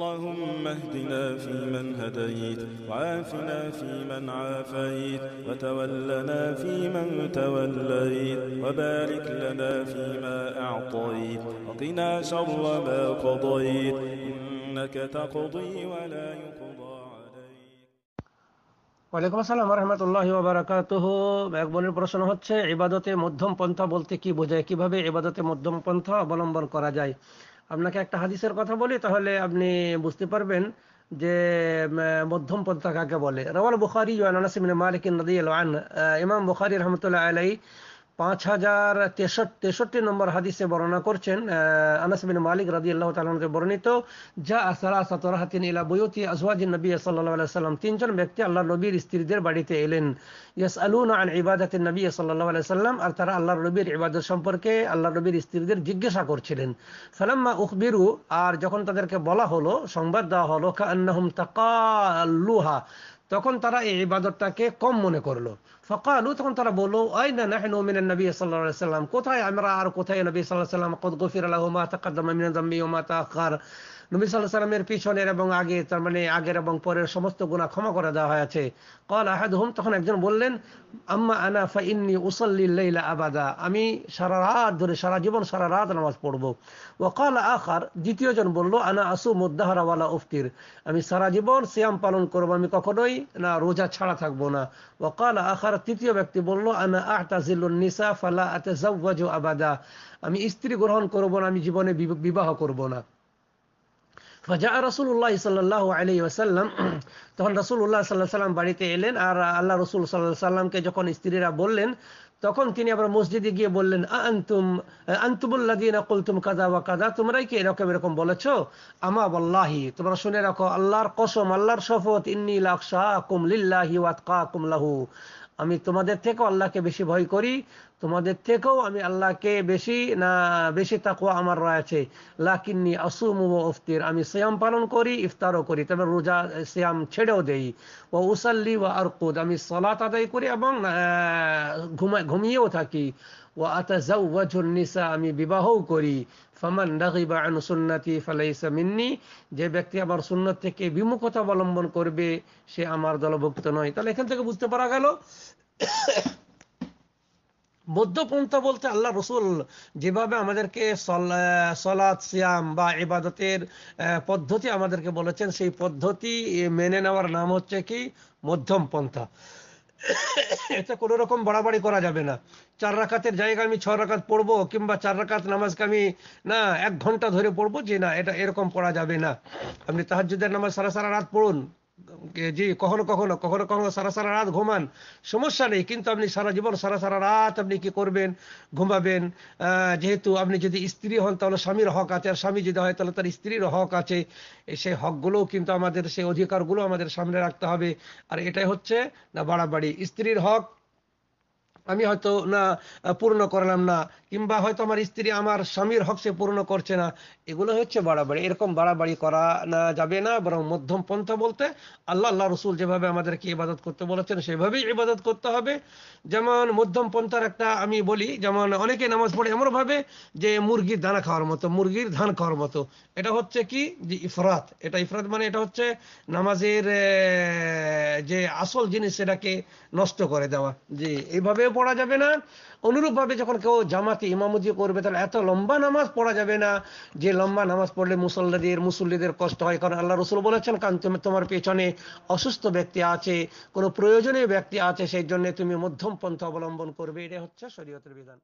اللهم اهدنا فيمن هديت وعافنا فيمن عافيت وتولنا فيمن توليت وبارك لنا فيما أعطيت وقنا شر ما قضيت إنك تقضي ولا يقضى ওয়ালাইকুম আসসালাম রহমতুল্লাহ বারাকাতুহ এক বোনের প্রশ্ন হচ্ছে ইবাদতে মধ্যম পন্থা বলতে কি বোঝায় কিভাবে ইবাদতে মধ্যম পন্থা অবলম্বন করা যায় আপনাকে একটা হাদিসের কথা বলি তাহলে আপনি বুঝতে পারবেন যে মধ্যম পন্থা কাকে বলে রওয়াল বুখারি ওয়ান আনাস ইবনে মালিক রাদিয়াল্লাহু আনহু ইমাম বুখারী রাহমাতুল্লাহ আলাইহি পাঁচ হাজার তেষট্টি নম্বর হাদিসে বর্ণনা করছেন আনাস বিন মালিক রাজি আল্লাহ তালকে বর্ণিত যা আসারা ইলা আজওয়াজিন নবী সাল্লাহ সাল্লাম তিনজন ব্যক্তি আল্লাহ নবীর স্ত্রীদের বাড়িতে এলেন ইয়াস আলুন আন ইবাদাতিন নবী সাল্লাহ সাল্লাম আর তারা আল্লাহ নবীর ইবাদত সম্পর্কে আল্লাহ নবীর স্ত্রীদের জিজ্ঞাসা করছিলেন সালাম্মা উখবিরু আর যখন তাদেরকে বলা হলো সংবাদ দেওয়া হলো কা আন্নাহুম তাকাল্লুহা তখন তারা এই ইবাদতটাকে কম মনে করলো ফকালু তখন তারা বললো না নাহনু মিনান নবী সাল্লাল্লাহু সাল্লাম কোথায় আমরা আর কোথায় নবী সাল্লাহ সাল্লাম কত গফির লাহু মা তাকাদ্দামা মিনান যামবি ওয়া মা তাআখার নবী সাল্লাহ সাল্লামের পিছনের এবং আগে তার মানে আগের এবং পরের সমস্ত গুণা ক্ষমা করে দেওয়া হয়েছে কল আহাদ আহাদুহুম তখন একজন বললেন আম্মা আনা ফা ইন্নি উসাল্লি লাইলা আবাদা আমি সারা রাত ধরে সারা জীবন সারা রাত নামাজ পড়ব ও কল আখার দ্বিতীয় জন বলল আনা আসু দাহরা ওয়ালা উফতির আমি সারা জীবন সিয়াম পালন করব আমি কখনোই না রোজা ছাড়া থাকবো না ও কল আখার তৃতীয় ব্যক্তি বলল আনা নিসা ফালা আতাজাওয়াজু আবাদা আমি স্ত্রী গ্রহণ করব না আমি জীবনে বিবাহ করব না ফাজা রসুল্লাহ সাল্লাহ আলি ওসাল্লাম তখন রসুল্লাহ সাল্লাহ সাল্লাম বাড়িতে এলেন আর আল্লাহ রসুল সাল্লাহ সাল্লামকে যখন স্ত্রীরা বললেন তখন তিনি আবার মসজিদে গিয়ে বললেন আন্তুম আন্তুমুল্লাদিন কুলতুম কাদা ওয়া কাদা তোমরাই কি এরকম এরকম বলেছ আমা বল্লাহি তোমরা শুনে রাখো আল্লাহর কসম আল্লাহর শপথ ইন্নি লাকশাকুম লিল্লাহি ওয়াতকাকুম লাহু আমি তোমাদের থেকেও আল্লাহকে বেশি ভয় করি তোমাদের থেকেও আমি আল্লাহকে বেশি না বেশি তাকুয়া আমার রয়েছে লাকিন্নি আসুম ও ইফতির আমি সিয়াম পালন করি ইফতারও করি তবে রোজা সিয়াম ছেড়েও দেই ও উসাল্লি ও আরকুদ আমি সলাত আদায় করি এবং ঘুমিয়েও থাকি ও নিসা আমি বিবাহও করি ফমান রাগিবা আন সুন্নাতি ফালাইসা মিন্নি যে ব্যক্তি আমার সুন্নত থেকে বিমুখতা অবলম্বন করবে সে আমার দলভুক্ত নয় তাহলে এখান থেকে বুঝতে পারা গেল বৌদ্ধপন্থা বলতে আল্লাহ রসুল যেভাবে আমাদেরকে সলাদ সিয়াম বা এবাদতের পদ্ধতি আমাদেরকে বলেছেন সেই পদ্ধতি মেনে নেওয়ার নাম হচ্ছে কি মধ্যম পন্থা এতে কোনো রকম বাড়াবাড়ি করা যাবে না চার রাকাতের জায়গা আমি ছ রাকাত পড়বো কিংবা চার রাকাত নামাজকে আমি না এক ঘন্টা ধরে পড়বো যে না এটা এরকম পড়া যাবে না আপনি তাহাজুদের নামাজ সারা সারা রাত পড়ুন যে কখনো কখনো কখনো কখনো সারা সারা রাত ঘুমান সমস্যা নেই কিন্তু আপনি সারা জীবন সারা সারা রাত আপনি কি করবেন ঘুমাবেন যেহেতু আপনি যদি স্ত্রী হন তাহলে স্বামীর হক আছে আর স্বামী যদি হয় তাহলে তার স্ত্রীর হক আছে সেই হকগুলোও কিন্তু আমাদের সেই অধিকারগুলো আমাদের সামনে রাখতে হবে আর এটাই হচ্ছে না বাড়াবাড়ি স্ত্রীর হক আমি হয়তো না পূর্ণ করলাম না কিংবা হয়তো আমার স্ত্রী আমার স্বামীর হক সে পূর্ণ করছে না এগুলো হচ্ছে বাড়াবাড়ি এরকম বাড়াবাড়ি করা না যাবে না বরং মধ্যম পন্থা বলতে আল্লাহ আল্লাহ রসুল যেভাবে আমাদেরকে ইবাদত করতে বলেছেন সেভাবেই ইবাদত করতে হবে যেমন মধ্যম পন্থার একটা আমি বলি যেমন অনেকে নামাজ পড়ে এমনভাবে যে মুরগির দানা খাওয়ার মতো মুরগির ধান খাওয়ার মতো এটা হচ্ছে কি যে ইফরাত এটা ইফরাত মানে এটা হচ্ছে নামাজের যে আসল জিনিস সেটাকে নষ্ট করে দেওয়া যে এইভাবেও পড়া যাবে না অনুরূপভাবে যখন কেউ জামাতে ইমামতি করবে তাহলে এত লম্বা নামাজ পড়া যাবে না যে লম্বা নামাজ পড়লে মুসল্লাদের মুসল্লিদের কষ্ট হয় কারণ আল্লাহ রসুল বলেছেন কারণ তুমি তোমার পেছনে অসুস্থ ব্যক্তি আছে কোনো প্রয়োজনীয় ব্যক্তি আছে সেই জন্য তুমি মধ্যম পন্থা অবলম্বন করবে এটা হচ্ছে শরীয়তের বিধান